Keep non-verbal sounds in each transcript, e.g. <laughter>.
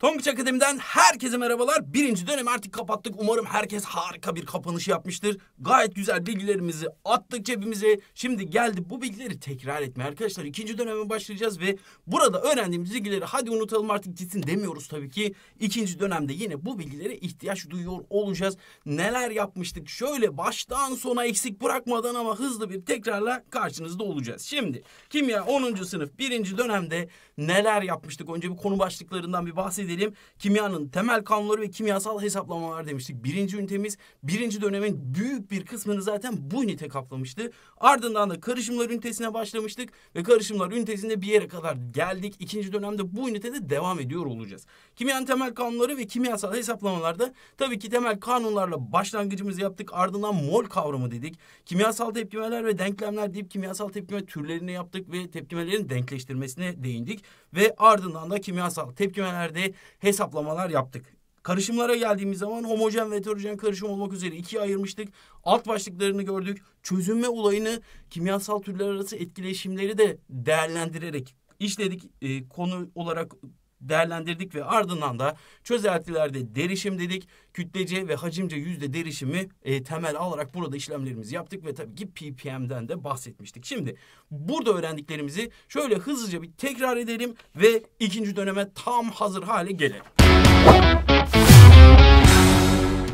Tonguç Akademi'den herkese merhabalar. Birinci dönemi artık kapattık. Umarım herkes harika bir kapanış yapmıştır. Gayet güzel bilgilerimizi attık cebimize. Şimdi geldi bu bilgileri tekrar etme arkadaşlar. İkinci döneme başlayacağız ve burada öğrendiğimiz bilgileri hadi unutalım artık gitsin demiyoruz tabii ki. İkinci dönemde yine bu bilgilere ihtiyaç duyuyor olacağız. Neler yapmıştık? Şöyle baştan sona eksik bırakmadan ama hızlı bir tekrarla karşınızda olacağız. Şimdi kimya 10. sınıf birinci dönemde neler yapmıştık? Önce bir konu başlıklarından bir bahsedelim edelim. Kimyanın temel kanunları ve kimyasal hesaplamalar demiştik. Birinci ünitemiz birinci dönemin büyük bir kısmını zaten bu ünite kaplamıştı. Ardından da karışımlar ünitesine başlamıştık ve karışımlar ünitesinde bir yere kadar geldik. İkinci dönemde bu ünitede devam ediyor olacağız. Kimyanın temel kanunları ve kimyasal hesaplamalarda tabii ki temel kanunlarla başlangıcımızı yaptık. Ardından mol kavramı dedik. Kimyasal tepkimeler ve denklemler deyip kimyasal tepkime türlerini yaptık ve tepkimelerin denkleştirmesine değindik. Ve ardından da kimyasal tepkimelerde hesaplamalar yaptık. Karışımlara geldiğimiz zaman homojen ve heterojen karışım olmak üzere ikiye ayırmıştık. Alt başlıklarını gördük. Çözünme olayını kimyasal türler arası etkileşimleri de değerlendirerek işledik. E, konu olarak değerlendirdik ve ardından da çözeltilerde derişim dedik. Kütlece ve hacimce yüzde derişimi e, temel alarak burada işlemlerimizi yaptık ve tabii ki ppm'den de bahsetmiştik. Şimdi burada öğrendiklerimizi şöyle hızlıca bir tekrar edelim ve ikinci döneme tam hazır hale gelelim.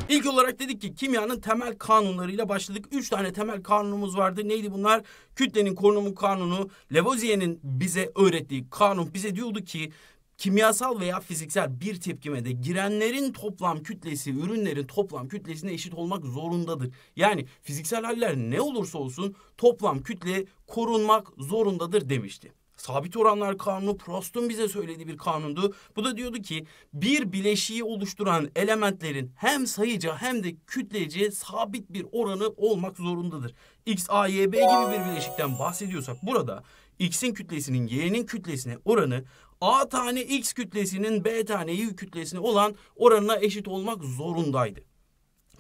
İlk olarak dedik ki kimyanın temel kanunlarıyla başladık. Üç tane temel kanunumuz vardı. Neydi bunlar? Kütlenin korunumu kanunu, Levozier'in bize öğrettiği kanun bize diyordu ki kimyasal veya fiziksel bir tepkimede girenlerin toplam kütlesi ürünlerin toplam kütlesine eşit olmak zorundadır. Yani fiziksel haller ne olursa olsun toplam kütle korunmak zorundadır demişti. Sabit oranlar kanunu Prost'un bize söylediği bir kanundu. Bu da diyordu ki bir bileşiği oluşturan elementlerin hem sayıca hem de kütlece sabit bir oranı olmak zorundadır. X, A, Y, B gibi bir bileşikten bahsediyorsak burada X'in kütlesinin Y'nin kütlesine oranı A tane X kütlesinin B tane Y kütlesine olan oranına eşit olmak zorundaydı.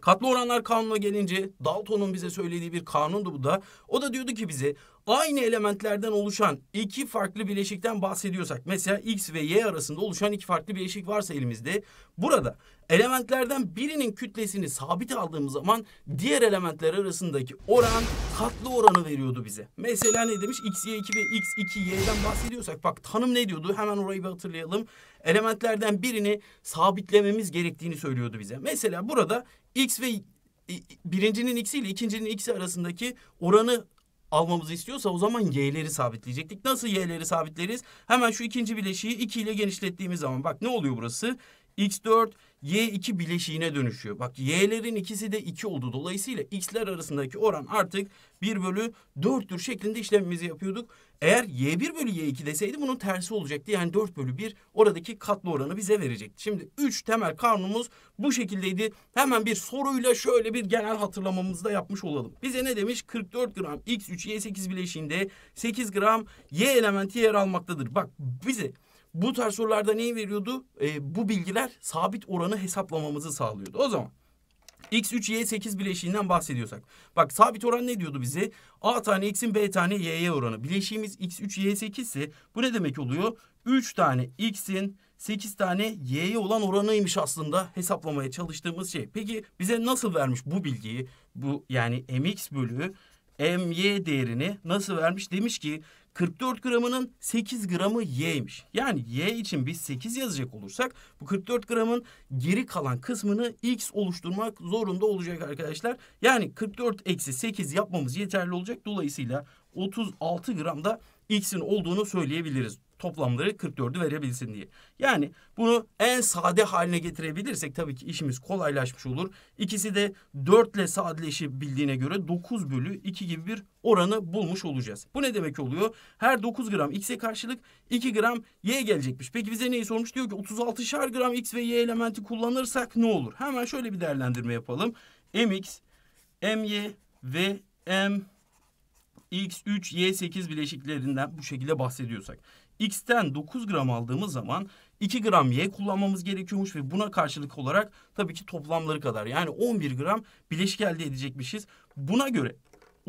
Katlı oranlar kanuna gelince Dalton'un bize söylediği bir kanundu bu da. O da diyordu ki bize aynı elementlerden oluşan iki farklı bileşikten bahsediyorsak mesela X ve Y arasında oluşan iki farklı bileşik varsa elimizde burada elementlerden birinin kütlesini sabit aldığımız zaman diğer elementler arasındaki oran katlı oranı veriyordu bize. Mesela ne demiş? X, Y2 ve X, 2, Y'den bahsediyorsak bak tanım ne diyordu? Hemen orayı bir hatırlayalım elementlerden birini sabitlememiz gerektiğini söylüyordu bize. Mesela burada x ve birincinin x'i ile ikincinin x'i arasındaki oranı almamızı istiyorsa o zaman y'leri sabitleyecektik. Nasıl y'leri sabitleriz? Hemen şu ikinci bileşiği 2 ile genişlettiğimiz zaman bak ne oluyor burası? x4 y2 bileşiğine dönüşüyor. Bak y'lerin ikisi de 2 oldu. Dolayısıyla x'ler arasındaki oran artık 1 bölü 4'tür şeklinde işlemimizi yapıyorduk. Eğer y1 bölü y2 deseydi bunun tersi olacaktı. Yani 4 bölü 1 oradaki katlı oranı bize verecekti. Şimdi 3 temel kanunumuz bu şekildeydi. Hemen bir soruyla şöyle bir genel hatırlamamızı da yapmış olalım. Bize ne demiş? 44 gram x3 y8 bileşiğinde 8 gram y elementi yer almaktadır. Bak bize bu tarz sorularda neyi veriyordu? E, bu bilgiler sabit oranı hesaplamamızı sağlıyordu. O zaman X3Y8 bileşiğinden bahsediyorsak. Bak sabit oran ne diyordu bize? A tane X'in B tane Y'ye oranı. Bileşiğimiz X3Y8 ise bu ne demek oluyor? 3 tane X'in 8 tane Y'ye olan oranıymış aslında hesaplamaya çalıştığımız şey. Peki bize nasıl vermiş bu bilgiyi? Bu yani MX bölü MY değerini nasıl vermiş? Demiş ki 44 gramının 8 gramı Y'ymiş. Yani Y için biz 8 yazacak olursak bu 44 gramın geri kalan kısmını X oluşturmak zorunda olacak arkadaşlar. Yani 44 eksi 8 yapmamız yeterli olacak. Dolayısıyla 36 gramda X'in olduğunu söyleyebiliriz toplamları 44'ü verebilsin diye. Yani bunu en sade haline getirebilirsek tabii ki işimiz kolaylaşmış olur. İkisi de 4 ile sadeleşebildiğine göre 9 bölü 2 gibi bir oranı bulmuş olacağız. Bu ne demek oluyor? Her 9 gram x'e karşılık 2 gram y gelecekmiş. Peki bize neyi sormuş? Diyor ki 36'şar gram x ve y elementi kullanırsak ne olur? Hemen şöyle bir değerlendirme yapalım. mx, my ve m x3, y8 bileşiklerinden bu şekilde bahsediyorsak. X'ten 9 gram aldığımız zaman 2 gram Y kullanmamız gerekiyormuş ve buna karşılık olarak tabii ki toplamları kadar yani 11 gram bileşik elde edecekmişiz. Buna göre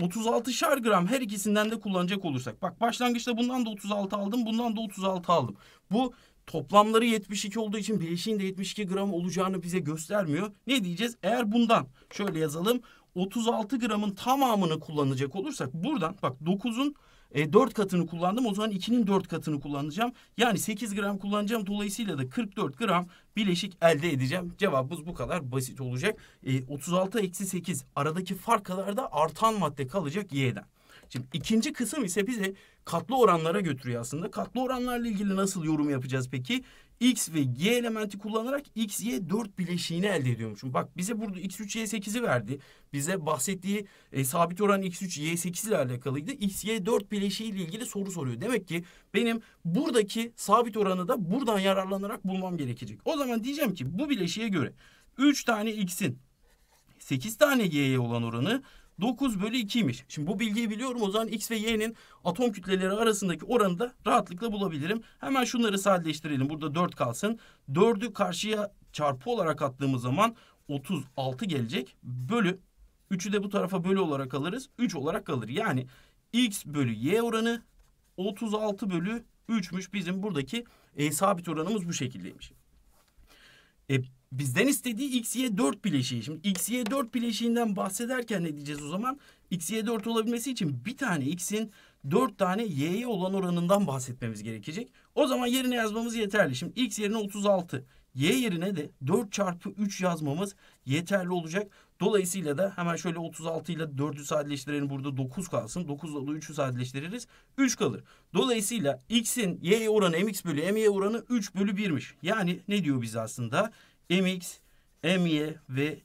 36 gram her ikisinden de kullanacak olursak. Bak başlangıçta bundan da 36 aldım bundan da 36 aldım. Bu toplamları 72 olduğu için bileşiğin de 72 gram olacağını bize göstermiyor. Ne diyeceğiz? Eğer bundan şöyle yazalım 36 gramın tamamını kullanacak olursak buradan bak 9'un e, 4 katını kullandım. O zaman 2'nin 4 katını kullanacağım. Yani 8 gram kullanacağım. Dolayısıyla da 44 gram bileşik elde edeceğim. Cevabımız bu kadar basit olacak. E, 36 eksi 8 aradaki fark kadar da artan madde kalacak Y'den. Şimdi ikinci kısım ise bize katlı oranlara götürüyor aslında. Katlı oranlarla ilgili nasıl yorum yapacağız peki? X ve Y elementi kullanarak X, Y 4 bileşiğini elde ediyormuşum. Bak bize burada X3, Y8'i verdi. Bize bahsettiği e, sabit oran X3, Y8 ile alakalıydı. X, Y 4 bileşiği ile ilgili soru soruyor. Demek ki benim buradaki sabit oranı da buradan yararlanarak bulmam gerekecek. O zaman diyeceğim ki bu bileşiğe göre 3 tane X'in 8 tane Y'ye olan oranı 9 bölü 2'ymiş. Şimdi bu bilgiyi biliyorum o zaman X ve Y'nin atom kütleleri arasındaki oranı da rahatlıkla bulabilirim. Hemen şunları sadeleştirelim. Burada 4 kalsın. 4'ü karşıya çarpı olarak attığımız zaman 36 gelecek. Bölü 3'ü de bu tarafa bölü olarak alırız. 3 olarak kalır. Yani X bölü Y oranı 36 bölü 3'müş. Bizim buradaki e, sabit oranımız bu şekildeymiş. E, bizden istediği x, y, 4 bileşiği. Şimdi x, y, 4 bileşiğinden bahsederken ne diyeceğiz o zaman? x, y, 4 olabilmesi için bir tane x'in 4 tane y'ye olan oranından bahsetmemiz gerekecek. O zaman yerine yazmamız yeterli. Şimdi x yerine 36, y yerine de 4 çarpı 3 yazmamız yeterli olacak. Dolayısıyla da hemen şöyle 36 ile 4'ü sadeleştirelim. Burada 9 kalsın. 9 ile 3'ü sadeleştiririz. 3 kalır. Dolayısıyla x'in y'ye oranı mx bölü my oranı 3 bölü 1'miş. Yani ne diyor biz aslında? mx, my ve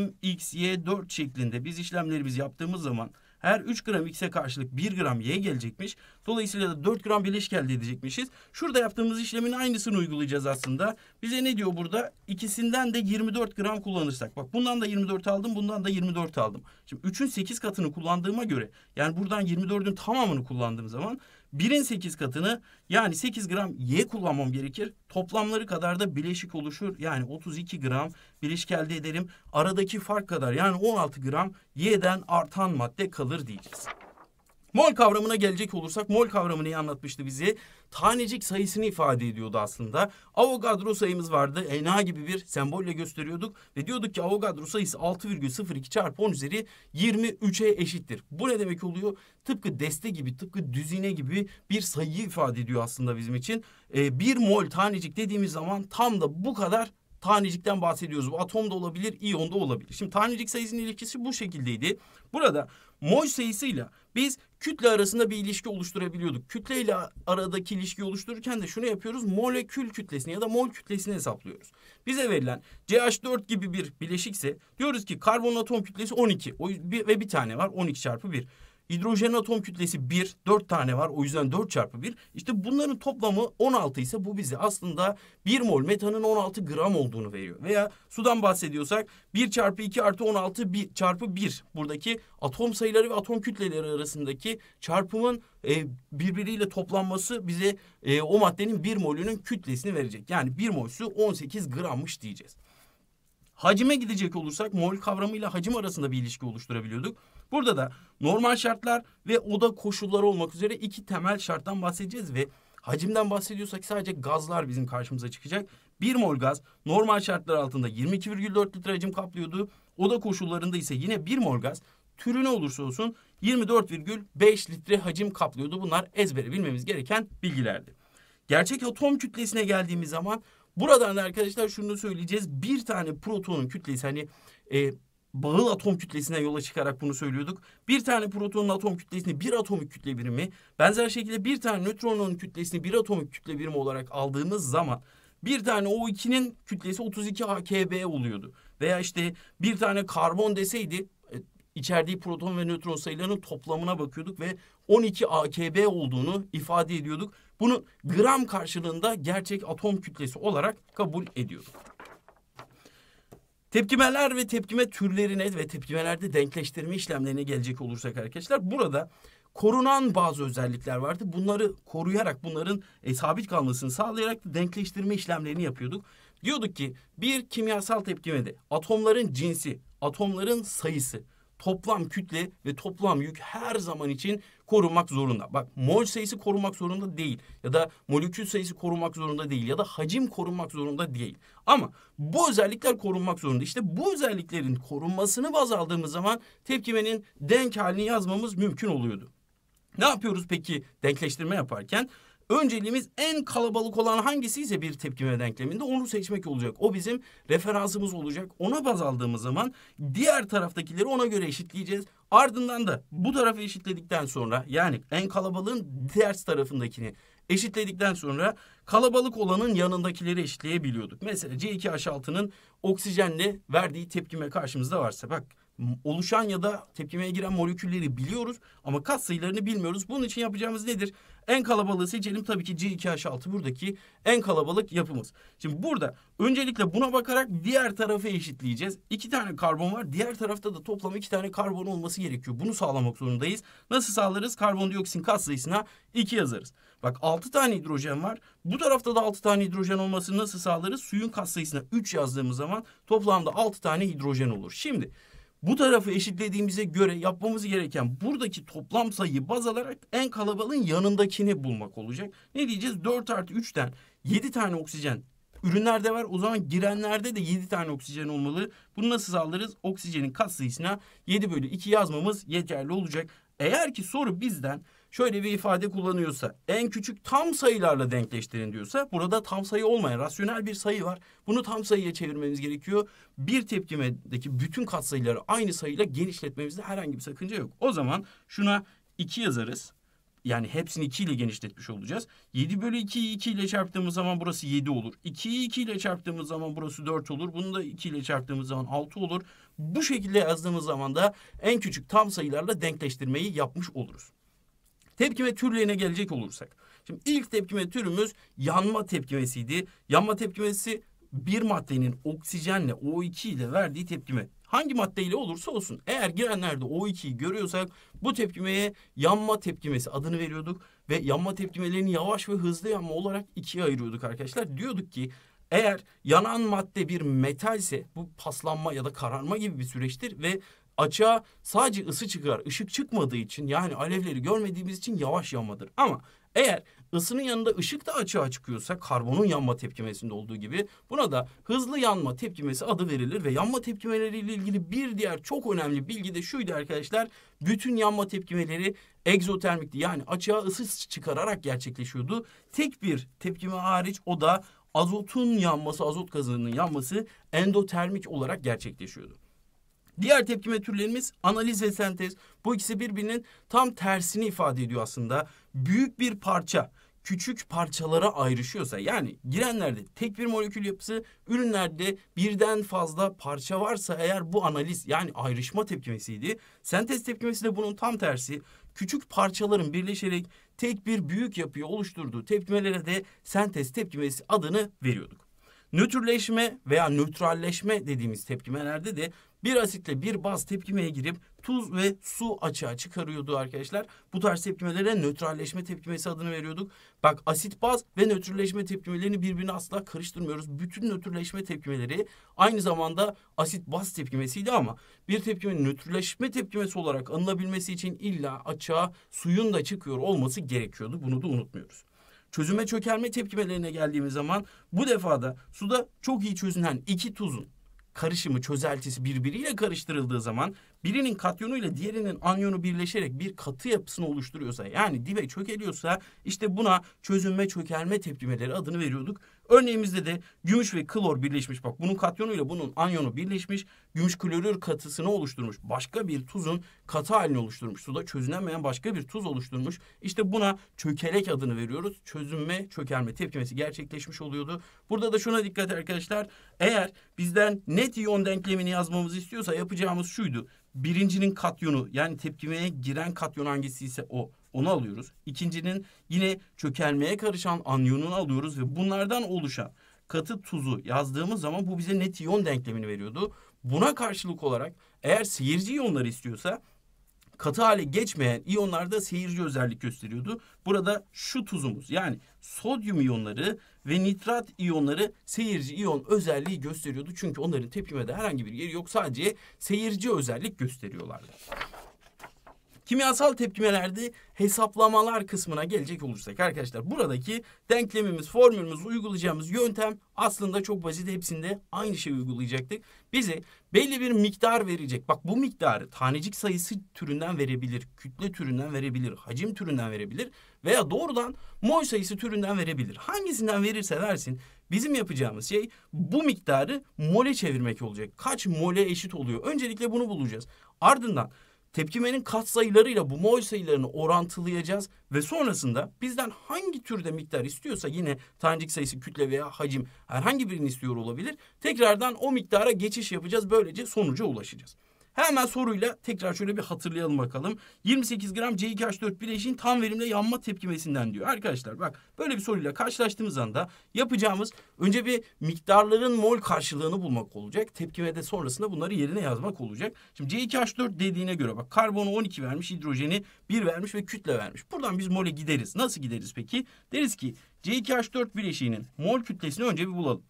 mxy 4 şeklinde biz işlemlerimizi yaptığımız zaman her 3 gram x'e karşılık 1 gram y gelecekmiş. Dolayısıyla da 4 gram bileşik elde edecekmişiz. Şurada yaptığımız işlemin aynısını uygulayacağız aslında. Bize ne diyor burada? İkisinden de 24 gram kullanırsak. Bak bundan da 24 aldım, bundan da 24 aldım. Şimdi 3'ün 8 katını kullandığıma göre yani buradan 24'ün tamamını kullandığım zaman 1'in 8 katını yani 8 gram Y kullanmam gerekir. Toplamları kadar da bileşik oluşur. Yani 32 gram bileşik elde ederim. Aradaki fark kadar yani 16 gram Y'den artan madde kalır diyeceğiz. Mol kavramına gelecek olursak mol kavramı neyi anlatmıştı bizi? Tanecik sayısını ifade ediyordu aslında. Avogadro sayımız vardı. Na gibi bir sembolle gösteriyorduk ve diyorduk ki Avogadro sayısı 6,02 çarpı 10 üzeri 23'e eşittir. Bu ne demek oluyor? Tıpkı deste gibi, tıpkı düzine gibi bir sayıyı ifade ediyor aslında bizim için. Ee, bir mol tanecik dediğimiz zaman tam da bu kadar tanecikten bahsediyoruz. Bu atom da olabilir, iyon da olabilir. Şimdi tanecik sayısının ilişkisi bu şekildeydi. Burada mol sayısıyla biz kütle arasında bir ilişki oluşturabiliyorduk. Kütle ile aradaki ilişki oluştururken de şunu yapıyoruz. Molekül kütlesini ya da mol kütlesini hesaplıyoruz. Bize verilen CH4 gibi bir bileşikse diyoruz ki karbon atom kütlesi 12 ve bir tane var 12 çarpı 1. Hidrojen atom kütlesi 1, 4 tane var o yüzden 4 çarpı 1. İşte bunların toplamı 16 ise bu bize aslında 1 mol metanın 16 gram olduğunu veriyor. Veya sudan bahsediyorsak 1 çarpı 2 artı 16 1 çarpı 1 buradaki atom sayıları ve atom kütleleri arasındaki çarpımın e, birbiriyle toplanması bize e, o maddenin 1 molünün kütlesini verecek. Yani 1 mol su 18 grammış diyeceğiz. Hacime gidecek olursak mol kavramıyla hacim arasında bir ilişki oluşturabiliyorduk. Burada da normal şartlar ve oda koşulları olmak üzere iki temel şarttan bahsedeceğiz ve hacimden bahsediyorsak sadece gazlar bizim karşımıza çıkacak. 1 mol gaz normal şartlar altında 22,4 litre hacim kaplıyordu. Oda koşullarında ise yine 1 mol gaz türü ne olursa olsun 24,5 litre hacim kaplıyordu. Bunlar ezbere bilmemiz gereken bilgilerdi. Gerçek atom kütlesine geldiğimiz zaman buradan da arkadaşlar şunu söyleyeceğiz. Bir tane protonun kütlesi hani e, bağıl atom kütlesine yola çıkarak bunu söylüyorduk. Bir tane protonun atom kütlesini bir atomik kütle birimi, benzer şekilde bir tane nötronun kütlesini bir atomik kütle birimi olarak aldığımız zaman bir tane O2'nin kütlesi 32 AKB oluyordu. Veya işte bir tane karbon deseydi e, içerdiği proton ve nötron sayılarının toplamına bakıyorduk ve 12 AKB olduğunu ifade ediyorduk. Bunu gram karşılığında gerçek atom kütlesi olarak kabul ediyorduk. Tepkimeler ve tepkime türlerine ve tepkimelerde denkleştirme işlemlerine gelecek olursak arkadaşlar burada korunan bazı özellikler vardı. Bunları koruyarak bunların e, sabit kalmasını sağlayarak da denkleştirme işlemlerini yapıyorduk. Diyorduk ki bir kimyasal tepkimede atomların cinsi, atomların sayısı, toplam kütle ve toplam yük her zaman için Korumak zorunda. Bak mol sayısı korunmak zorunda değil ya da molekül sayısı korunmak zorunda değil ya da hacim korunmak zorunda değil. Ama bu özellikler korunmak zorunda. İşte bu özelliklerin korunmasını baz aldığımız zaman tepkimenin denk halini yazmamız mümkün oluyordu. Ne yapıyoruz peki denkleştirme yaparken? Önceliğimiz en kalabalık olan hangisi ise bir tepkime denkleminde onu seçmek olacak. O bizim referansımız olacak. Ona baz aldığımız zaman diğer taraftakileri ona göre eşitleyeceğiz. Ardından da bu tarafı eşitledikten sonra yani en kalabalığın ters tarafındakini eşitledikten sonra kalabalık olanın yanındakileri eşitleyebiliyorduk. Mesela C2H6'nın oksijenle verdiği tepkime karşımızda varsa bak oluşan ya da tepkimeye giren molekülleri biliyoruz ama kat sayılarını bilmiyoruz. Bunun için yapacağımız nedir? En kalabalığı seçelim tabii ki C2H6 buradaki en kalabalık yapımız. Şimdi burada öncelikle buna bakarak diğer tarafı eşitleyeceğiz. İki tane karbon var diğer tarafta da toplam iki tane karbon olması gerekiyor. Bunu sağlamak zorundayız. Nasıl sağlarız? Karbondioksin kat sayısına 2 yazarız. Bak 6 tane hidrojen var. Bu tarafta da 6 tane hidrojen olmasını nasıl sağlarız? Suyun kat sayısına 3 yazdığımız zaman toplamda 6 tane hidrojen olur. Şimdi... Bu tarafı eşitlediğimize göre yapmamız gereken buradaki toplam sayıyı baz alarak en kalabalığın yanındakini bulmak olacak. Ne diyeceğiz? 4 artı 3'ten 7 tane oksijen ürünlerde var. O zaman girenlerde de 7 tane oksijen olmalı. Bunu nasıl sağlarız? Oksijenin katsayısına 7 bölü 2 yazmamız yeterli olacak. Eğer ki soru bizden şöyle bir ifade kullanıyorsa en küçük tam sayılarla denkleştirin diyorsa burada tam sayı olmayan rasyonel bir sayı var. Bunu tam sayıya çevirmemiz gerekiyor. Bir tepkimedeki bütün katsayıları aynı sayıyla genişletmemizde herhangi bir sakınca yok. O zaman şuna 2 yazarız. Yani hepsini 2 ile genişletmiş olacağız. 7 bölü 2'yi 2 ile çarptığımız zaman burası 7 olur. 2'yi 2 ile çarptığımız zaman burası 4 olur. Bunu da 2 ile çarptığımız zaman 6 olur. Bu şekilde yazdığımız zaman da en küçük tam sayılarla denkleştirmeyi yapmış oluruz. Tepkime türlerine gelecek olursak. Şimdi ilk tepkime türümüz yanma tepkimesiydi. Yanma tepkimesi bir maddenin oksijenle O2 ile verdiği tepkime. Hangi maddeyle olursa olsun eğer girenlerde O2'yi görüyorsak bu tepkimeye yanma tepkimesi adını veriyorduk. Ve yanma tepkimelerini yavaş ve hızlı yanma olarak ikiye ayırıyorduk arkadaşlar. Diyorduk ki eğer yanan madde bir metalse bu paslanma ya da kararma gibi bir süreçtir ve açığa sadece ısı çıkar. ışık çıkmadığı için yani alevleri görmediğimiz için yavaş yanmadır. Ama eğer ısının yanında ışık da açığa çıkıyorsa karbonun yanma tepkimesinde olduğu gibi buna da hızlı yanma tepkimesi adı verilir ve yanma tepkimeleriyle ilgili bir diğer çok önemli bilgi de şuydu arkadaşlar. Bütün yanma tepkimeleri egzotermikti yani açığa ısı çıkararak gerçekleşiyordu. Tek bir tepkime hariç o da azotun yanması, azot gazının yanması endotermik olarak gerçekleşiyordu. Diğer tepkime türlerimiz analiz ve sentez. Bu ikisi birbirinin tam tersini ifade ediyor aslında. Büyük bir parça küçük parçalara ayrışıyorsa yani girenlerde tek bir molekül yapısı ürünlerde birden fazla parça varsa eğer bu analiz yani ayrışma tepkimesiydi. Sentez tepkimesi de bunun tam tersi küçük parçaların birleşerek tek bir büyük yapıyı oluşturduğu tepkimelere de sentez tepkimesi adını veriyorduk. Nötrleşme veya nötralleşme dediğimiz tepkimelerde de bir asitle bir baz tepkimeye girip tuz ve su açığa çıkarıyordu arkadaşlar. Bu tarz tepkimelere nötralleşme tepkimesi adını veriyorduk. Bak asit baz ve nötrleşme tepkimelerini birbirine asla karıştırmıyoruz. Bütün nötrleşme tepkimeleri aynı zamanda asit baz tepkimesiydi ama bir tepkimenin nötrleşme tepkimesi olarak anılabilmesi için illa açığa suyun da çıkıyor olması gerekiyordu. Bunu da unutmuyoruz. Çözüme çökelme tepkimelerine geldiğimiz zaman bu defada suda çok iyi çözünen iki tuzun karışımı, çözeltisi birbiriyle karıştırıldığı zaman birinin katyonu ile diğerinin anyonu birleşerek bir katı yapısını oluşturuyorsa yani dibe çökeliyorsa işte buna çözünme çökelme tepkimeleri adını veriyorduk. Örneğimizde de gümüş ve klor birleşmiş. Bak bunun katyonuyla bunun anyonu birleşmiş. Gümüş klorür katısını oluşturmuş. Başka bir tuzun katı halini oluşturmuş. Suda çözünemeyen başka bir tuz oluşturmuş. İşte buna çökelek adını veriyoruz. Çözünme, çökelme tepkimesi gerçekleşmiş oluyordu. Burada da şuna dikkat arkadaşlar. Eğer bizden net iyon denklemini yazmamızı istiyorsa yapacağımız şuydu. Birincinin katyonu yani tepkimeye giren katyon hangisi ise o onu alıyoruz. İkincinin yine çökelmeye karışan anyonunu alıyoruz ve bunlardan oluşan katı tuzu yazdığımız zaman bu bize net iyon denklemini veriyordu. Buna karşılık olarak eğer seyirci iyonları istiyorsa katı hale geçmeyen iyonlarda seyirci özellik gösteriyordu. Burada şu tuzumuz yani sodyum iyonları ve nitrat iyonları seyirci iyon özelliği gösteriyordu. Çünkü onların tepkimede herhangi bir yeri yok sadece seyirci özellik gösteriyorlardı. Kimyasal tepkimelerde hesaplamalar kısmına gelecek olursak arkadaşlar buradaki denklemimiz, formülümüz, uygulayacağımız yöntem aslında çok basit hepsinde aynı şeyi uygulayacaktık. Bize belli bir miktar verecek. Bak bu miktarı tanecik sayısı türünden verebilir, kütle türünden verebilir, hacim türünden verebilir veya doğrudan mol sayısı türünden verebilir. Hangisinden verirse versin Bizim yapacağımız şey bu miktarı mole çevirmek olacak. Kaç mole eşit oluyor? Öncelikle bunu bulacağız. Ardından Tepkimenin kat sayılarıyla bu mol sayılarını orantılayacağız ve sonrasında bizden hangi türde miktar istiyorsa yine tanecik sayısı, kütle veya hacim herhangi birini istiyor olabilir. Tekrardan o miktara geçiş yapacağız. Böylece sonuca ulaşacağız. Hemen soruyla tekrar şöyle bir hatırlayalım bakalım. 28 gram C2H4 bileşiğin tam verimle yanma tepkimesinden diyor. Arkadaşlar bak böyle bir soruyla karşılaştığımız anda yapacağımız önce bir miktarların mol karşılığını bulmak olacak. Tepkimede sonrasında bunları yerine yazmak olacak. Şimdi C2H4 dediğine göre bak karbonu 12 vermiş, hidrojeni 1 vermiş ve kütle vermiş. Buradan biz mole gideriz. Nasıl gideriz peki? Deriz ki C2H4 bileşiğinin mol kütlesini önce bir bulalım.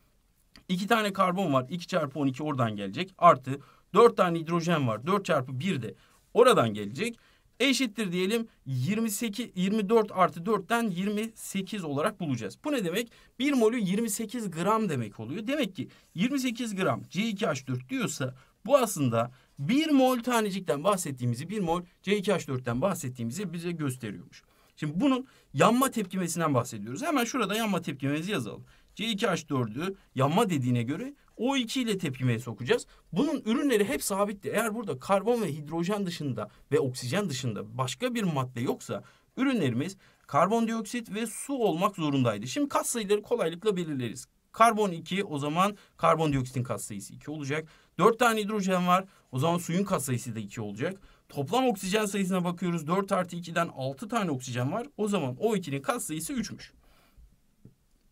2 tane karbon var. 2 çarpı 12 oradan gelecek. Artı 4 tane hidrojen var. 4 çarpı 1 de oradan gelecek. Eşittir diyelim 28, 24 artı 4'ten 28 olarak bulacağız. Bu ne demek? 1 molü 28 gram demek oluyor. Demek ki 28 gram C2H4 diyorsa bu aslında 1 mol tanecikten bahsettiğimizi 1 mol C2H4'ten bahsettiğimizi bize gösteriyormuş. Şimdi bunun yanma tepkimesinden bahsediyoruz. Hemen şurada yanma tepkimemizi yazalım. C2H4'ü yanma dediğine göre o iki ile tepkimeye sokacağız. Bunun ürünleri hep sabitti. Eğer burada karbon ve hidrojen dışında ve oksijen dışında başka bir madde yoksa ürünlerimiz karbondioksit ve su olmak zorundaydı. Şimdi kat sayıları kolaylıkla belirleriz. Karbon 2 o zaman karbondioksitin kat sayısı 2 olacak. 4 tane hidrojen var o zaman suyun kat sayısı da 2 olacak. Toplam oksijen sayısına bakıyoruz 4 artı 2'den 6 tane oksijen var o zaman O2'nin sayısı 3'müş.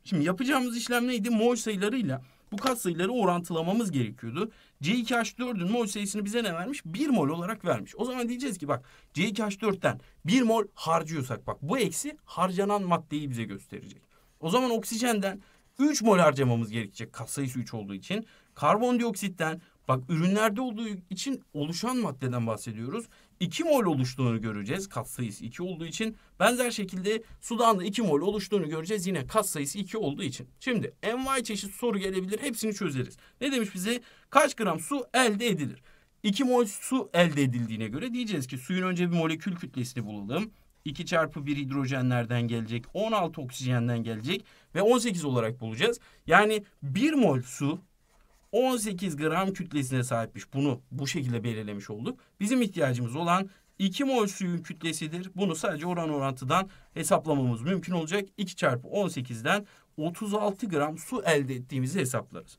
Şimdi yapacağımız işlem neydi? Mol sayılarıyla bu katsayıları orantılamamız gerekiyordu. C2H4'ün mol sayısını bize ne vermiş? 1 mol olarak vermiş. O zaman diyeceğiz ki bak C2H4'ten 1 mol harcıyorsak bak bu eksi harcanan maddeyi bize gösterecek. O zaman oksijenden 3 mol harcamamız gerekecek katsayısı 3 olduğu için. Karbondioksitten bak ürünlerde olduğu için oluşan maddeden bahsediyoruz. 2 mol oluştuğunu göreceğiz. kat sayısı 2 olduğu için. Benzer şekilde sudan da 2 mol oluştuğunu göreceğiz. Yine kat sayısı 2 olduğu için. Şimdi envai çeşit soru gelebilir. Hepsini çözeriz. Ne demiş bize? Kaç gram su elde edilir? 2 mol su elde edildiğine göre diyeceğiz ki suyun önce bir molekül kütlesini bulalım. 2 çarpı 1 hidrojenlerden gelecek, 16 oksijenden gelecek ve 18 olarak bulacağız. Yani 1 mol su 18 gram kütlesine sahipmiş. Bunu bu şekilde belirlemiş olduk. Bizim ihtiyacımız olan 2 mol suyun kütlesidir. Bunu sadece oran orantıdan hesaplamamız mümkün olacak. 2 çarpı 18'den 36 gram su elde ettiğimizi hesaplarız.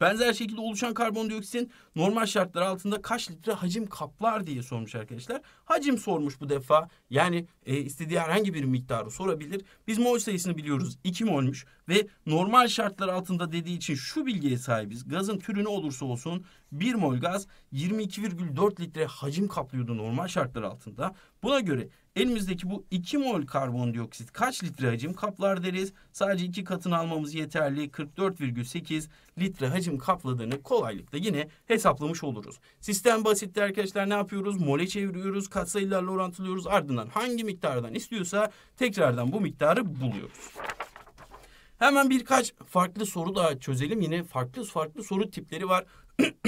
Benzer şekilde oluşan karbondioksitin normal şartlar altında kaç litre hacim kaplar diye sormuş arkadaşlar. Hacim sormuş bu defa. Yani e, istediği herhangi bir miktarı sorabilir. Biz mol sayısını biliyoruz. 2 molmuş ve normal şartlar altında dediği için şu bilgiye sahibiz. Gazın türü ne olursa olsun 1 mol gaz 22,4 litre hacim kaplıyordu normal şartlar altında. Buna göre elimizdeki bu 2 mol karbondioksit kaç litre hacim kaplar deriz? Sadece iki katını almamız yeterli 44,8 litre hacim kapladığını kolaylıkla yine hesaplamış oluruz. Sistem basitti arkadaşlar ne yapıyoruz? Mole çeviriyoruz katsayılarla orantılıyoruz. Ardından hangi miktardan istiyorsa tekrardan bu miktarı buluyoruz. Hemen birkaç farklı soru daha çözelim. Yine farklı farklı soru tipleri var.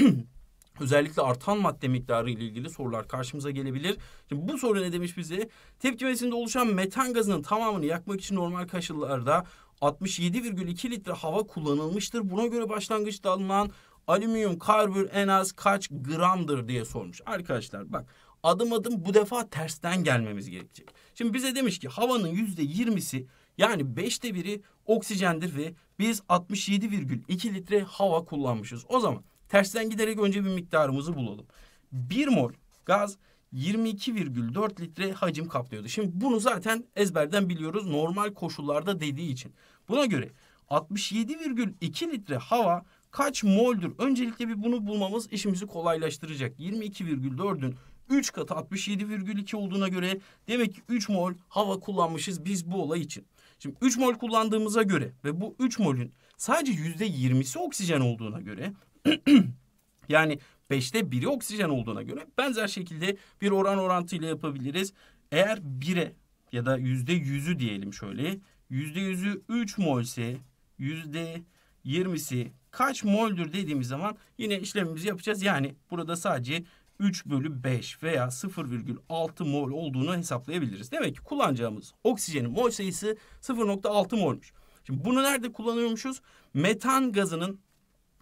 <clears throat> Özellikle artan madde miktarı ile ilgili sorular karşımıza gelebilir. Şimdi bu soru ne demiş bize? Tepkimesinde oluşan metan gazının tamamını yakmak için normal kaşıklarda 67,2 litre hava kullanılmıştır. Buna göre başlangıçta alınan alüminyum karbür en az kaç gramdır diye sormuş. Arkadaşlar bak adım adım bu defa tersten gelmemiz gerekecek. Şimdi bize demiş ki havanın yüzde yirmisi yani beşte biri oksijendir ve biz 67,2 litre hava kullanmışız. O zaman tersten giderek önce bir miktarımızı bulalım. Bir mol gaz 22,4 litre hacim kaplıyordu. Şimdi bunu zaten ezberden biliyoruz normal koşullarda dediği için. Buna göre 67,2 litre hava kaç moldür? Öncelikle bir bunu bulmamız işimizi kolaylaştıracak. 22,4'ün 3 katı 67,2 olduğuna göre demek ki 3 mol hava kullanmışız biz bu olay için. Şimdi 3 mol kullandığımıza göre ve bu 3 molün sadece %20'si oksijen olduğuna göre <clears throat> yani 5'te 1'i oksijen olduğuna göre benzer şekilde bir oran orantıyla yapabiliriz. Eğer 1'e ya da %100'ü diyelim şöyle %100'ü 3 mol ise %20'si kaç moldür dediğimiz zaman yine işlemimizi yapacağız. Yani burada sadece 3 bölü 5 veya 0,6 mol olduğunu hesaplayabiliriz. Demek ki kullanacağımız oksijenin mol sayısı 0,6 molmuş. Şimdi bunu nerede kullanıyormuşuz? Metan gazının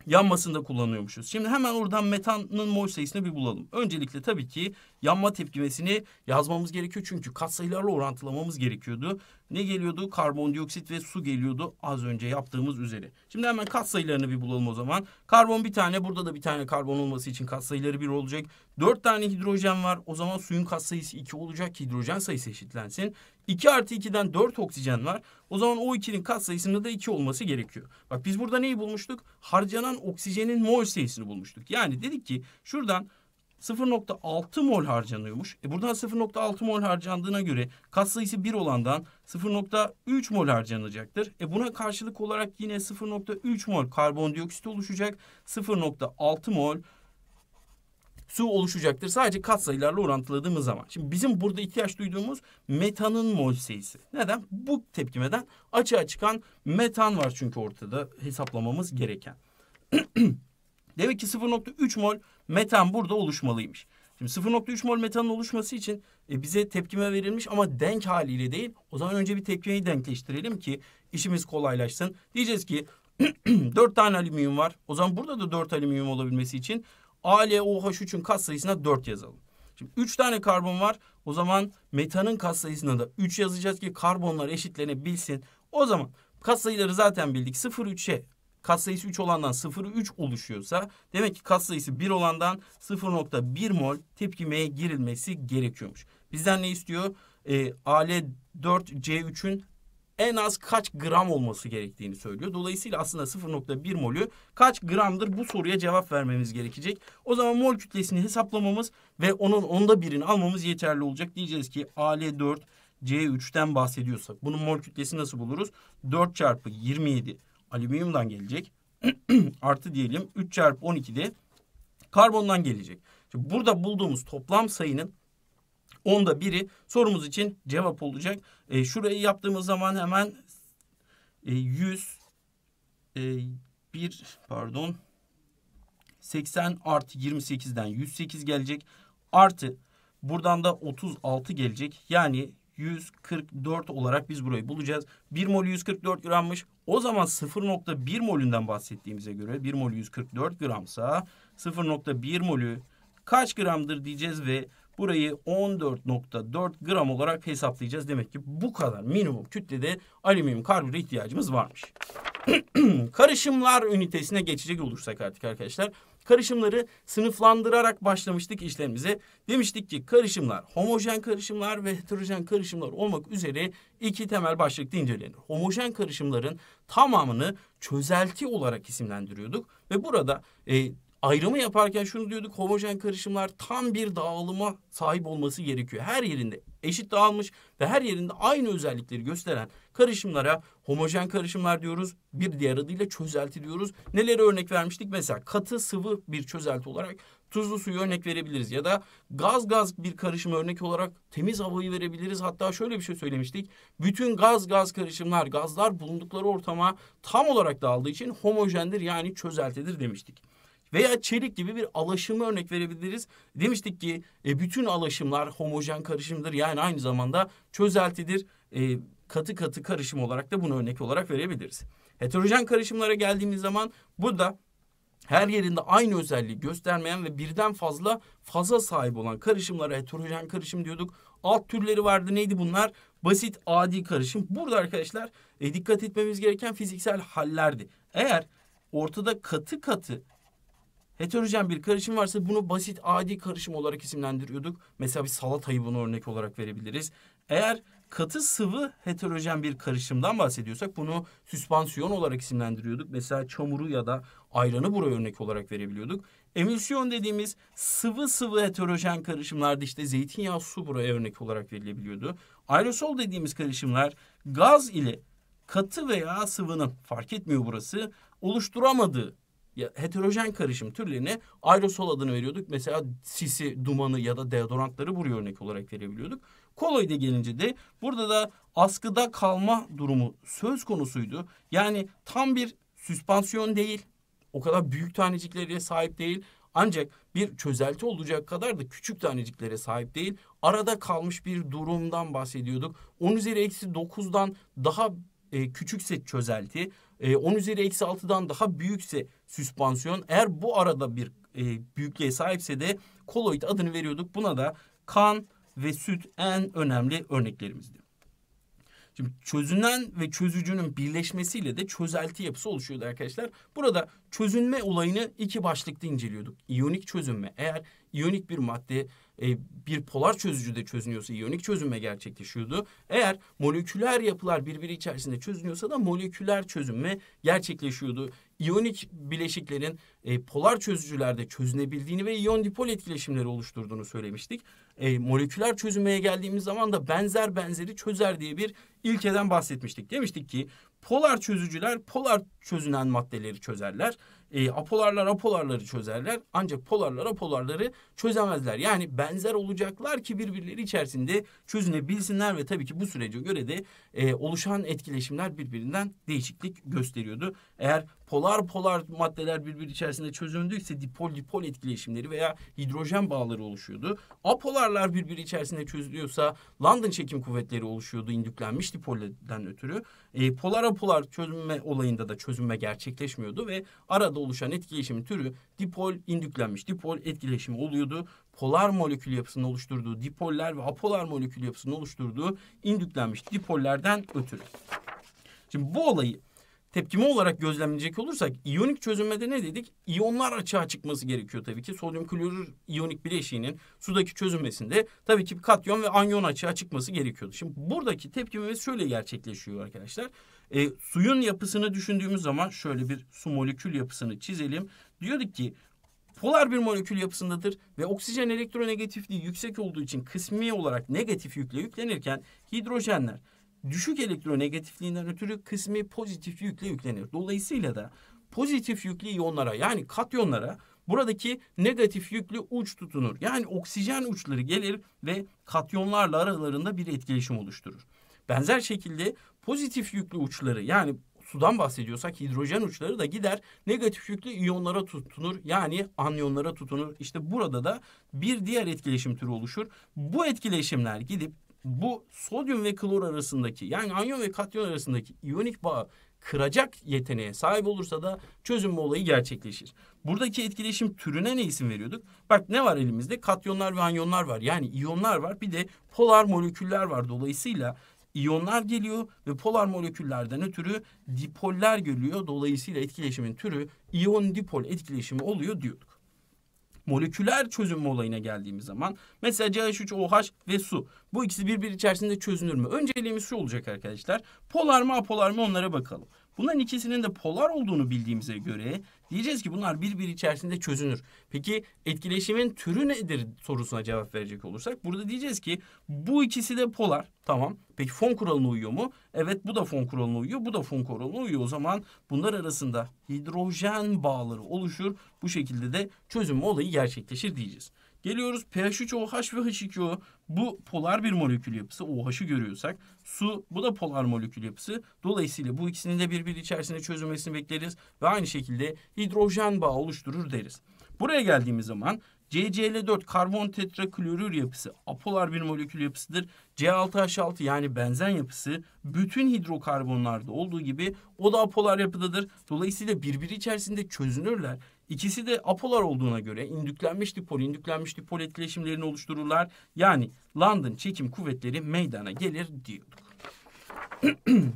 yanmasında kullanıyormuşuz. Şimdi hemen oradan metanın mol sayısını bir bulalım. Öncelikle tabii ki yanma tepkimesini yazmamız gerekiyor. Çünkü katsayılarla orantılamamız gerekiyordu. Ne geliyordu? Karbondioksit ve su geliyordu az önce yaptığımız üzere. Şimdi hemen katsayılarını bir bulalım o zaman. Karbon bir tane burada da bir tane karbon olması için katsayıları bir olacak. Dört tane hidrojen var. O zaman suyun katsayısı iki olacak. Hidrojen sayısı eşitlensin. 2 artı 2'den 4 oksijen var. O zaman o 2'nin katsayısında da 2 olması gerekiyor. Bak biz burada neyi bulmuştuk? Harcanan oksijenin mol sayısını bulmuştuk. Yani dedik ki şuradan 0.6 mol harcanıyormuş. E buradan 0.6 mol harcandığına göre kat sayısı 1 olandan 0.3 mol harcanacaktır. E buna karşılık olarak yine 0.3 mol karbondioksit oluşacak. 0.6 mol su oluşacaktır. Sadece kat sayılarla orantıladığımız zaman. Şimdi bizim burada ihtiyaç duyduğumuz metanın mol sayısı. Neden? Bu tepkimeden açığa çıkan metan var çünkü ortada hesaplamamız gereken. <clears throat> Demek ki 0.3 mol metan burada oluşmalıymış. Şimdi 0.3 mol metanın oluşması için e, bize tepkime verilmiş ama denk haliyle değil. O zaman önce bir tepkimeyi denkleştirelim ki işimiz kolaylaşsın. Diyeceğiz ki 4 <clears throat> tane alüminyum var. O zaman burada da 4 alüminyum olabilmesi için ALOH3'ün sayısına 4 yazalım. Şimdi 3 tane karbon var. O zaman metanın kat sayısına da 3 yazacağız ki karbonlar eşitlenebilsin. O zaman kat sayıları zaten bildik. 0.3'e sayısı 3 olandan 0,3 oluşuyorsa demek ki sayısı 1 olandan 0,1 mol tepkimeye girilmesi gerekiyormuş. Bizden ne istiyor? E, AL4C3'ün en az kaç gram olması gerektiğini söylüyor. Dolayısıyla aslında 0.1 molü kaç gramdır bu soruya cevap vermemiz gerekecek. O zaman mol kütlesini hesaplamamız ve onun onda birini almamız yeterli olacak. Diyeceğiz ki AL4 C3'ten bahsediyorsak bunun mol kütlesi nasıl buluruz? 4 çarpı 27 alüminyumdan gelecek. <clears throat> Artı diyelim 3 çarpı 12 de karbondan gelecek. Şimdi burada bulduğumuz toplam sayının onda biri sorumuz için cevap olacak. E, şurayı yaptığımız zaman hemen e, 100 e, 1 pardon 80 artı 28'den 108 gelecek. Artı buradan da 36 gelecek. Yani 144 olarak biz burayı bulacağız. 1 mol 144 grammış. O zaman 0.1 molünden bahsettiğimize göre 1 mol 144 gramsa 0.1 molü kaç gramdır diyeceğiz ve burayı 14.4 gram olarak hesaplayacağız. Demek ki bu kadar minimum kütlede alüminyum karbüre ihtiyacımız varmış. <clears throat> Karışımlar ünitesine geçecek olursak artık arkadaşlar Karışımları sınıflandırarak başlamıştık işlemimize. Demiştik ki karışımlar homojen karışımlar ve heterojen karışımlar olmak üzere iki temel başlıkta incelenir. Homojen karışımların tamamını çözelti olarak isimlendiriyorduk ve burada e, ayrımı yaparken şunu diyorduk homojen karışımlar tam bir dağılıma sahip olması gerekiyor. Her yerinde eşit dağılmış ve her yerinde aynı özellikleri gösteren karışımlara homojen karışımlar diyoruz. Bir diğer adıyla çözelti diyoruz. Nelere örnek vermiştik? Mesela katı sıvı bir çözelti olarak tuzlu suyu örnek verebiliriz. Ya da gaz gaz bir karışım örnek olarak temiz havayı verebiliriz. Hatta şöyle bir şey söylemiştik. Bütün gaz gaz karışımlar, gazlar bulundukları ortama tam olarak dağıldığı için homojendir yani çözeltidir demiştik. Veya çelik gibi bir alaşımı örnek verebiliriz. Demiştik ki e, bütün alaşımlar homojen karışımdır. Yani aynı zamanda çözeltidir. E, katı katı karışım olarak da bunu örnek olarak verebiliriz. Heterojen karışımlara geldiğimiz zaman burada her yerinde aynı özelliği göstermeyen ve birden fazla faza sahip olan karışımlara heterojen karışım diyorduk. Alt türleri vardı neydi bunlar? Basit adi karışım. Burada arkadaşlar e, dikkat etmemiz gereken fiziksel hallerdi. Eğer ortada katı katı heterojen bir karışım varsa bunu basit adi karışım olarak isimlendiriyorduk. Mesela bir salatayı bunu örnek olarak verebiliriz. Eğer katı sıvı heterojen bir karışımdan bahsediyorsak bunu süspansiyon olarak isimlendiriyorduk. Mesela çamuru ya da ayranı buraya örnek olarak verebiliyorduk. Emülsiyon dediğimiz sıvı sıvı heterojen karışımlarda işte zeytinyağı su buraya örnek olarak verilebiliyordu. Aerosol dediğimiz karışımlar gaz ile katı veya sıvının fark etmiyor burası oluşturamadığı ya heterojen karışım türlerine aerosol adını veriyorduk. Mesela sisi, dumanı ya da deodorantları buraya örnek olarak verebiliyorduk. Koloide gelince de burada da askıda kalma durumu söz konusuydu. Yani tam bir süspansiyon değil. O kadar büyük taneciklere sahip değil. Ancak bir çözelti olacak kadar da küçük taneciklere sahip değil. Arada kalmış bir durumdan bahsediyorduk. 10 üzeri eksi 9'dan daha e, küçükse çözelti, e, 10 üzeri eksi 6'dan daha büyükse süspansiyon. Eğer bu arada bir e, büyüklüğe sahipse de koloid adını veriyorduk. Buna da kan ve süt en önemli örneklerimizdi. Şimdi çözünen ve çözücünün birleşmesiyle de çözelti yapısı oluşuyordu arkadaşlar. Burada çözünme olayını iki başlıkta inceliyorduk. İyonik çözünme. Eğer iyonik bir madde e, bir polar çözücüde çözünüyorsa iyonik çözünme gerçekleşiyordu. Eğer moleküler yapılar birbiri içerisinde çözünüyorsa da moleküler çözünme gerçekleşiyordu. İyonik bileşiklerin e, polar çözücülerde çözünebildiğini ve iyon dipol etkileşimleri oluşturduğunu söylemiştik. E, moleküler çözünmeye geldiğimiz zaman da benzer benzeri çözer diye bir ilkeden bahsetmiştik. Demiştik ki polar çözücüler polar çözünen maddeleri çözerler e, apolarlar apolarları çözerler ancak polarlar apolarları çözemezler. Yani benzer olacaklar ki birbirleri içerisinde çözünebilsinler ve tabii ki bu sürece göre de e, oluşan etkileşimler birbirinden değişiklik gösteriyordu. Eğer polar polar maddeler birbiri içerisinde çözüldüyse dipol dipol etkileşimleri veya hidrojen bağları oluşuyordu. Apolarlar birbiri içerisinde çözülüyorsa London çekim kuvvetleri oluşuyordu indüklenmiş dipolden ötürü. E, polar apolar çözünme olayında da çözünme gerçekleşmiyordu ve arada oluşan etkileşimin türü dipol indüklenmiş dipol etkileşimi oluyordu. Polar molekül yapısını oluşturduğu dipoller ve apolar molekül yapısını oluşturduğu indüklenmiş dipollerden ötürü. Şimdi bu olayı tepkime olarak gözlemleyecek olursak iyonik çözünmede ne dedik? İyonlar açığa çıkması gerekiyor tabii ki. Sodyum klorür iyonik bileşiğinin sudaki çözünmesinde tabii ki katyon ve anyon açığa çıkması gerekiyordu. Şimdi buradaki tepkimemiz şöyle gerçekleşiyor arkadaşlar. E, suyun yapısını düşündüğümüz zaman şöyle bir su molekül yapısını çizelim. Diyorduk ki polar bir molekül yapısındadır ve oksijen elektronegatifliği yüksek olduğu için kısmi olarak negatif yükle yüklenirken hidrojenler düşük elektronegatifliğinden ötürü kısmi pozitif yükle yüklenir. Dolayısıyla da pozitif yüklü iyonlara yani katyonlara buradaki negatif yüklü uç tutunur. Yani oksijen uçları gelir ve katyonlarla aralarında bir etkileşim oluşturur. Benzer şekilde pozitif yüklü uçları yani sudan bahsediyorsak hidrojen uçları da gider negatif yüklü iyonlara tutunur yani anyonlara tutunur. İşte burada da bir diğer etkileşim türü oluşur. Bu etkileşimler gidip bu sodyum ve klor arasındaki yani anyon ve katyon arasındaki iyonik bağı kıracak yeteneğe sahip olursa da çözünme olayı gerçekleşir. Buradaki etkileşim türüne ne isim veriyorduk? Bak ne var elimizde? Katyonlar ve anyonlar var. Yani iyonlar var. Bir de polar moleküller var. Dolayısıyla iyonlar geliyor ve polar moleküllerden ötürü dipoller geliyor. Dolayısıyla etkileşimin türü iyon dipol etkileşimi oluyor diyorduk moleküler çözünme olayına geldiğimiz zaman mesela CH3OH ve su bu ikisi birbiri içerisinde çözünür mü? Önceliğimiz şu olacak arkadaşlar. Polar mı apolar mı onlara bakalım. Bunların ikisinin de polar olduğunu bildiğimize göre diyeceğiz ki bunlar birbiri içerisinde çözünür. Peki etkileşimin türü nedir sorusuna cevap verecek olursak burada diyeceğiz ki bu ikisi de polar. Tamam. Peki fon kuralına uyuyor mu? Evet bu da fon kuralına uyuyor. Bu da fon kuralına uyuyor. O zaman bunlar arasında hidrojen bağları oluşur. Bu şekilde de çözünme olayı gerçekleşir diyeceğiz. Geliyoruz PH3OH ve H2O. Bu polar bir molekül yapısı. OH'ı görüyorsak. Su bu da polar molekül yapısı. Dolayısıyla bu ikisinin de birbiri içerisinde çözülmesini bekleriz. Ve aynı şekilde hidrojen bağı oluşturur deriz. Buraya geldiğimiz zaman CCl4 karbon tetraklorür yapısı apolar bir molekül yapısıdır. C6H6 yani benzen yapısı bütün hidrokarbonlarda olduğu gibi o da apolar yapıdadır. Dolayısıyla birbiri içerisinde çözünürler. İkisi de apolar olduğuna göre indüklenmiş dipol, indüklenmiş dipol etkileşimlerini oluştururlar. Yani London çekim kuvvetleri meydana gelir diyorduk. <clears throat>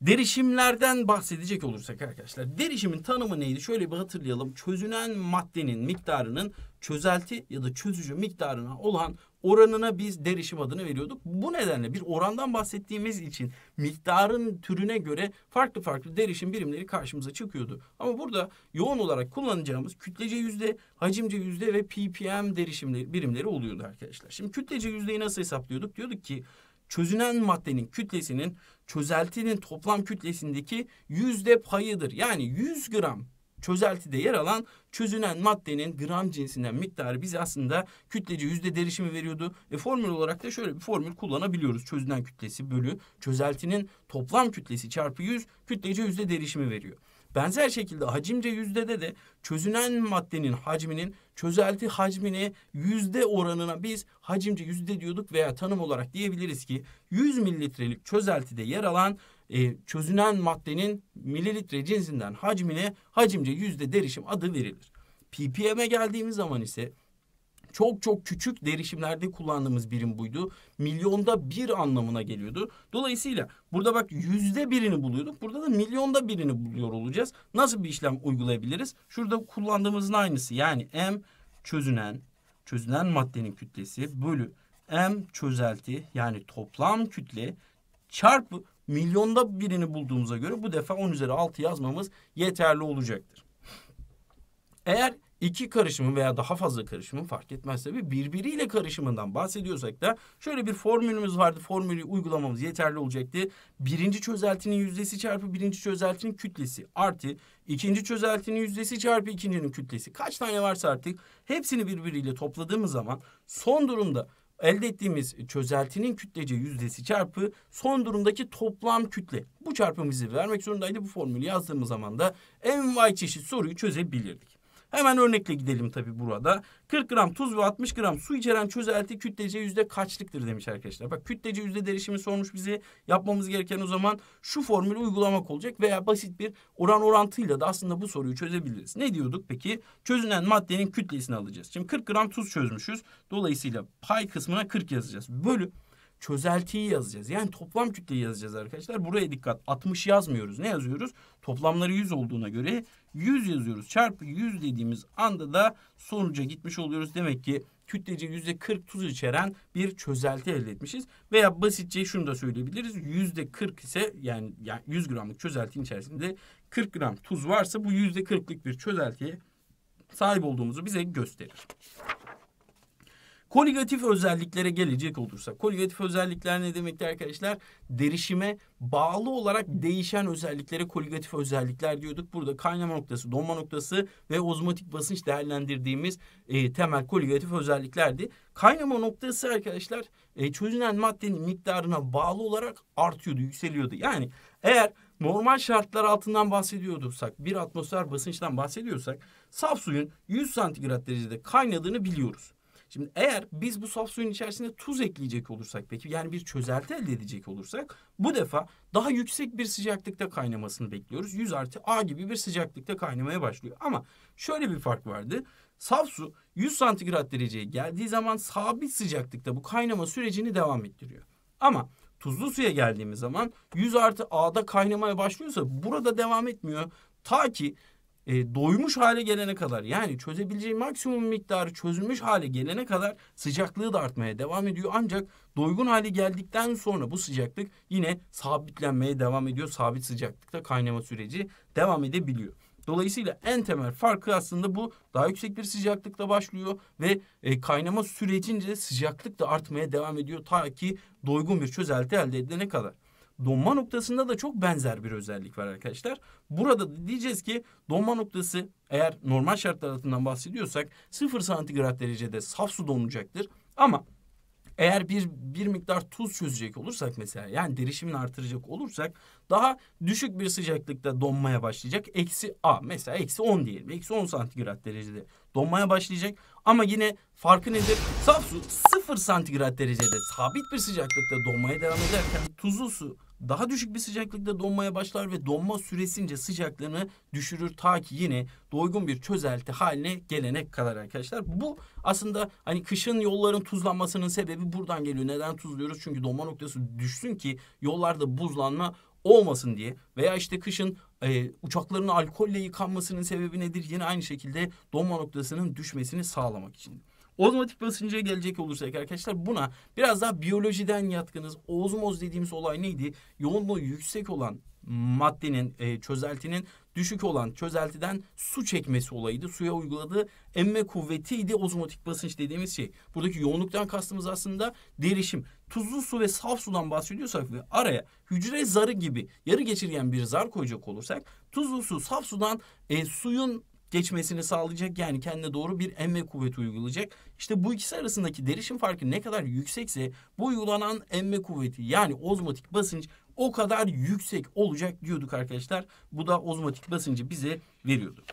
Derişimlerden bahsedecek olursak arkadaşlar. Derişimin tanımı neydi? Şöyle bir hatırlayalım. Çözünen maddenin miktarının çözelti ya da çözücü miktarına olan oranına biz derişim adını veriyorduk. Bu nedenle bir orandan bahsettiğimiz için miktarın türüne göre farklı farklı derişim birimleri karşımıza çıkıyordu. Ama burada yoğun olarak kullanacağımız kütlece yüzde, hacimce yüzde ve ppm derişim birimleri oluyordu arkadaşlar. Şimdi kütlece yüzdeyi nasıl hesaplıyorduk? Diyorduk ki çözünen maddenin kütlesinin çözeltinin toplam kütlesindeki yüzde payıdır. Yani 100 gram çözeltide yer alan çözünen maddenin gram cinsinden miktarı bize aslında kütleci yüzde derişimi veriyordu. ve formül olarak da şöyle bir formül kullanabiliyoruz. Çözünen kütlesi bölü çözeltinin toplam kütlesi çarpı yüz kütlece yüzde derişimi veriyor. Benzer şekilde hacimce yüzdede de çözünen maddenin hacminin çözelti hacmine yüzde oranına biz hacimce yüzde diyorduk veya tanım olarak diyebiliriz ki 100 mililitrelik çözeltide yer alan e, çözünen maddenin mililitre cinsinden hacmine hacimce yüzde derişim adı verilir. ppm'e geldiğimiz zaman ise çok çok küçük derişimlerde kullandığımız birim buydu. Milyonda bir anlamına geliyordu. Dolayısıyla burada bak yüzde birini buluyorduk. Burada da milyonda birini buluyor olacağız. Nasıl bir işlem uygulayabiliriz? Şurada kullandığımızın aynısı. Yani m çözünen, çözünen maddenin kütlesi bölü m çözelti yani toplam kütle çarpı milyonda birini bulduğumuza göre bu defa 10 üzeri 6 yazmamız yeterli olacaktır. Eğer iki karışımın veya daha fazla karışımın fark etmez tabi birbiriyle karışımından bahsediyorsak da şöyle bir formülümüz vardı. Formülü uygulamamız yeterli olacaktı. Birinci çözeltinin yüzdesi çarpı birinci çözeltinin kütlesi artı ikinci çözeltinin yüzdesi çarpı ikincinin kütlesi. Kaç tane varsa artık hepsini birbiriyle topladığımız zaman son durumda elde ettiğimiz çözeltinin kütlece yüzdesi çarpı son durumdaki toplam kütle. Bu çarpımı bize vermek zorundaydı. Bu formülü yazdığımız zaman da en vay çeşit soruyu çözebilirdik. Hemen örnekle gidelim tabii burada. 40 gram tuz ve 60 gram su içeren çözelti kütlece yüzde kaçlıktır demiş arkadaşlar. Bak kütlece yüzde derişimi sormuş bizi. Yapmamız gereken o zaman şu formülü uygulamak olacak veya basit bir oran orantıyla da aslında bu soruyu çözebiliriz. Ne diyorduk peki? Çözünen maddenin kütlesini alacağız. Şimdi 40 gram tuz çözmüşüz. Dolayısıyla pay kısmına 40 yazacağız. Bölü çözeltiyi yazacağız. Yani toplam kütleyi yazacağız arkadaşlar. Buraya dikkat 60 yazmıyoruz. Ne yazıyoruz? Toplamları 100 olduğuna göre 100 yazıyoruz. Çarpı 100 dediğimiz anda da sonuca gitmiş oluyoruz. Demek ki kütlece yüzde 40 tuz içeren bir çözelti elde etmişiz. Veya basitçe şunu da söyleyebiliriz. Yüzde 40 ise yani, 100 gramlık çözeltinin içerisinde 40 gram tuz varsa bu yüzde 40'lık bir çözeltiye sahip olduğumuzu bize gösterir. Koligatif özelliklere gelecek olursak. Koligatif özellikler ne demekti arkadaşlar? Derişime bağlı olarak değişen özelliklere koligatif özellikler diyorduk. Burada kaynama noktası, donma noktası ve ozmotik basınç değerlendirdiğimiz e, temel koligatif özelliklerdi. Kaynama noktası arkadaşlar e, çözünen maddenin miktarına bağlı olarak artıyordu, yükseliyordu. Yani eğer normal şartlar altından bahsediyordursak, bir atmosfer basınçtan bahsediyorsak saf suyun 100 santigrat derecede kaynadığını biliyoruz. Şimdi eğer biz bu saf suyun içerisinde tuz ekleyecek olursak peki yani bir çözelti elde edecek olursak bu defa daha yüksek bir sıcaklıkta kaynamasını bekliyoruz. 100 artı A gibi bir sıcaklıkta kaynamaya başlıyor. Ama şöyle bir fark vardı. Saf su 100 santigrat dereceye geldiği zaman sabit sıcaklıkta bu kaynama sürecini devam ettiriyor. Ama tuzlu suya geldiğimiz zaman 100 artı A'da kaynamaya başlıyorsa burada devam etmiyor. Ta ki e, doymuş hale gelene kadar yani çözebileceği maksimum miktarı çözülmüş hale gelene kadar sıcaklığı da artmaya devam ediyor. Ancak doygun hale geldikten sonra bu sıcaklık yine sabitlenmeye devam ediyor. Sabit sıcaklıkta kaynama süreci devam edebiliyor. Dolayısıyla en temel farkı aslında bu daha yüksek bir sıcaklıkta başlıyor ve e, kaynama sürecince sıcaklık da artmaya devam ediyor ta ki doygun bir çözelti elde edilene kadar donma noktasında da çok benzer bir özellik var arkadaşlar. Burada da diyeceğiz ki donma noktası eğer normal şartlar altından bahsediyorsak 0 santigrat derecede saf su donacaktır. Ama eğer bir, bir miktar tuz çözecek olursak mesela yani derişimini artıracak olursak daha düşük bir sıcaklıkta donmaya başlayacak. Eksi A mesela eksi 10 diyelim. Eksi 10 santigrat derecede donmaya başlayacak. Ama yine farkı nedir? Saf su 0 santigrat derecede sabit bir sıcaklıkta donmaya devam ederken tuzlu su daha düşük bir sıcaklıkta donmaya başlar ve donma süresince sıcaklığını düşürür ta ki yine doygun bir çözelti haline gelene kadar arkadaşlar. Bu aslında hani kışın yolların tuzlanmasının sebebi buradan geliyor. Neden tuzluyoruz? Çünkü donma noktası düşsün ki yollarda buzlanma olmasın diye veya işte kışın e, uçakların alkolle yıkanmasının sebebi nedir? Yine aynı şekilde donma noktasının düşmesini sağlamak için. Ozmotik basıncıya gelecek olursak arkadaşlar buna biraz daha biyolojiden yatkınız. Ozmoz dediğimiz olay neydi? Yoğunluğu yüksek olan maddenin, e, çözeltinin düşük olan çözeltiden su çekmesi olayıydı. Suya uyguladığı emme kuvvetiydi ozmotik basınç dediğimiz şey. Buradaki yoğunluktan kastımız aslında derişim. Tuzlu su ve saf sudan bahsediyorsak ve araya hücre zarı gibi yarı geçirgen bir zar koyacak olursak tuzlu su saf sudan e, suyun geçmesini sağlayacak yani kendine doğru bir emme kuvveti uygulayacak. İşte bu ikisi arasındaki derişim farkı ne kadar yüksekse bu uygulanan emme kuvveti yani ozmatik basınç o kadar yüksek olacak diyorduk arkadaşlar. Bu da ozmatik basıncı bize veriyordu.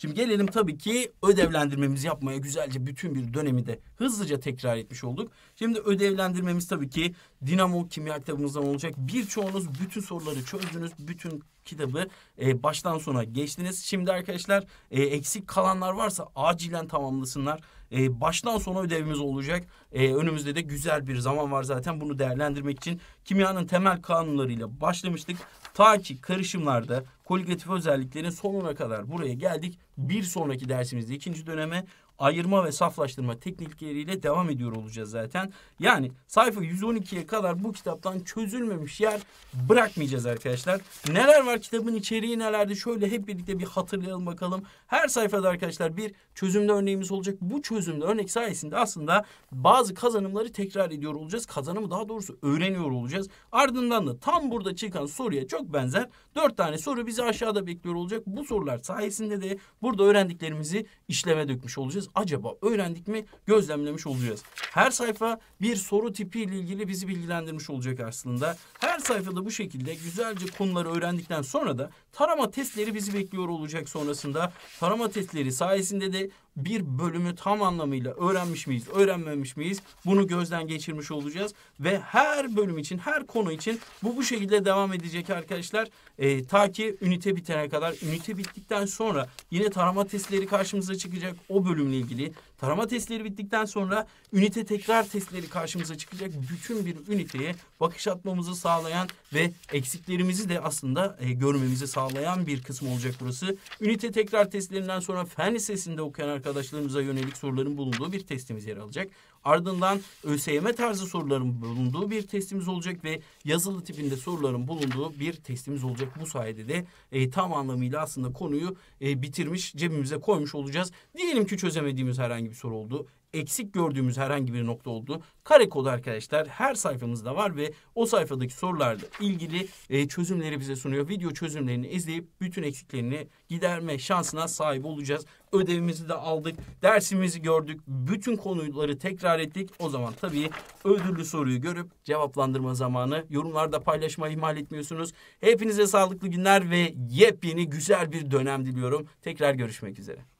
Şimdi gelelim tabii ki ödevlendirmemizi yapmaya güzelce bütün bir dönemi de hızlıca tekrar etmiş olduk. Şimdi ödevlendirmemiz tabii ki Dinamo Kimya kitabımızdan olacak. Birçoğunuz bütün soruları çözdünüz. Bütün kitabı e, baştan sona geçtiniz. Şimdi arkadaşlar e, eksik kalanlar varsa acilen tamamlasınlar. E, baştan sona ödevimiz olacak. E, önümüzde de güzel bir zaman var zaten bunu değerlendirmek için. Kimyanın temel kanunlarıyla başlamıştık. Ta ki karışımlarda koligatif özelliklerin sonuna kadar buraya geldik. Bir sonraki dersimizde ikinci döneme ayırma ve saflaştırma teknikleriyle devam ediyor olacağız zaten. Yani sayfa 112'ye kadar bu kitaptan çözülmemiş yer bırakmayacağız arkadaşlar. Neler var kitabın içeriği nelerdi şöyle hep birlikte bir hatırlayalım bakalım. Her sayfada arkadaşlar bir çözümde örneğimiz olacak. Bu çözümde örnek sayesinde aslında bazı kazanımları tekrar ediyor olacağız. Kazanımı daha doğrusu öğreniyor olacağız. Ardından da tam burada çıkan soruya çok benzer dört tane soru bizi aşağıda bekliyor olacak. Bu sorular sayesinde de burada öğrendiklerimizi işleme dökmüş olacağız. Acaba öğrendik mi gözlemlemiş olacağız. Her sayfa bir soru tipi ile ilgili bizi bilgilendirmiş olacak aslında. Her sayfada bu şekilde güzelce konuları öğrendikten sonra da Tarama testleri bizi bekliyor olacak sonrasında. Tarama testleri sayesinde de bir bölümü tam anlamıyla öğrenmiş miyiz, öğrenmemiş miyiz? Bunu gözden geçirmiş olacağız ve her bölüm için, her konu için bu bu şekilde devam edecek arkadaşlar. E, ta ki ünite bitene kadar, ünite bittikten sonra yine tarama testleri karşımıza çıkacak o bölümle ilgili. Tarama testleri bittikten sonra ünite tekrar testleri karşımıza çıkacak. Bütün bir üniteye bakış atmamızı sağlayan ve eksiklerimizi de aslında e, görmemizi sağlayan sağlayan bir kısım olacak burası. Ünite tekrar testlerinden sonra fen lisesinde okuyan arkadaşlarımıza yönelik soruların bulunduğu bir testimiz yer alacak. Ardından ÖSYM tarzı soruların bulunduğu bir testimiz olacak ve yazılı tipinde soruların bulunduğu bir testimiz olacak. Bu sayede de e, tam anlamıyla aslında konuyu e, bitirmiş, cebimize koymuş olacağız. Diyelim ki çözemediğimiz herhangi bir soru oldu eksik gördüğümüz herhangi bir nokta oldu. Kare kod arkadaşlar her sayfamızda var ve o sayfadaki sorularla ilgili e, çözümleri bize sunuyor. Video çözümlerini izleyip bütün eksiklerini giderme şansına sahip olacağız. Ödevimizi de aldık, dersimizi gördük, bütün konuları tekrar ettik. O zaman tabii ödüllü soruyu görüp cevaplandırma zamanı. Yorumlarda paylaşmayı ihmal etmiyorsunuz. Hepinize sağlıklı günler ve yepyeni güzel bir dönem diliyorum. Tekrar görüşmek üzere.